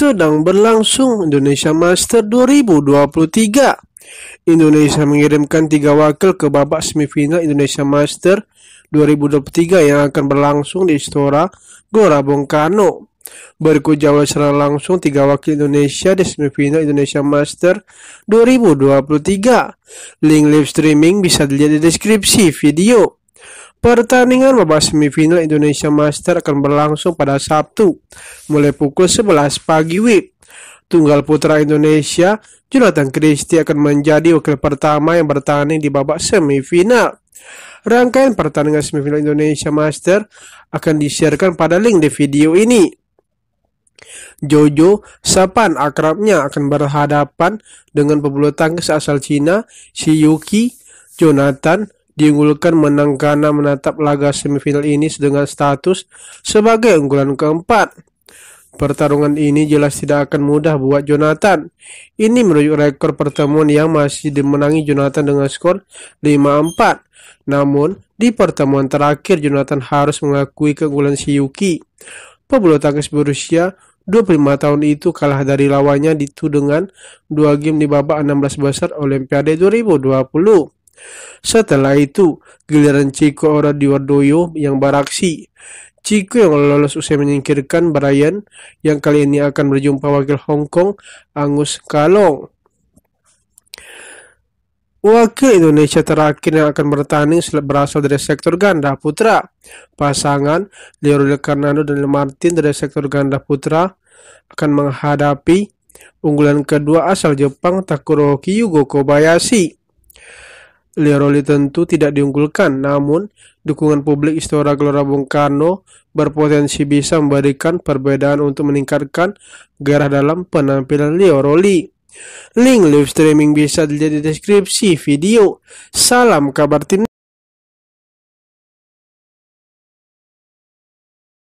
sedang berlangsung Indonesia Master 2023. Indonesia mengirimkan tiga wakil ke babak semifinal Indonesia Master 2023 yang akan berlangsung di Istora Gora Bung Karno. Berikut jawab secara langsung tiga wakil Indonesia di semifinal Indonesia Master 2023. Link live streaming bisa dilihat di deskripsi video. Pertandingan babak semifinal Indonesia Master akan berlangsung pada Sabtu, mulai pukul 11 pagi WIB. Tunggal putra Indonesia, Jonathan Christie akan menjadi wakil pertama yang bertanding di babak semifinal. Rangkaian pertandingan semifinal Indonesia Master akan disiarkan pada link di video ini. Jojo Sapan akrabnya akan berhadapan dengan pebulu tangkis asal Cina, Shiyuki Jonathan diunggulkan menang Ghana menatap laga semifinal ini dengan status sebagai unggulan keempat. Pertarungan ini jelas tidak akan mudah buat Jonathan. Ini merujuk rekor pertemuan yang masih dimenangi Jonathan dengan skor 5-4. Namun, di pertemuan terakhir Jonathan harus mengakui keunggulan Shiyuki. Pebulu tangkis berusia 25 tahun itu kalah dari lawannya di dengan 2 game di babak 16 besar Olimpiade 2020. Setelah itu, giliran Ciko Ora Diwardoyo yang beraksi. Ciko yang lolos usai menyingkirkan Brian yang kali ini akan berjumpa wakil Hong Kong Angus Kalong. Wakil Indonesia terakhir yang akan bertanding berasal dari sektor ganda putra. Pasangan Leonardo Karnado dan Martin dari sektor ganda putra akan menghadapi unggulan kedua asal Jepang Takuro Kiyugo Kobayashi. Leroli tentu tidak diunggulkan, namun dukungan publik Istora Gelora Bung Karno berpotensi bisa memberikan perbedaan untuk meningkatkan gairah dalam penampilan Leroli. Link live streaming bisa dilihat di deskripsi video. Salam kabar tim.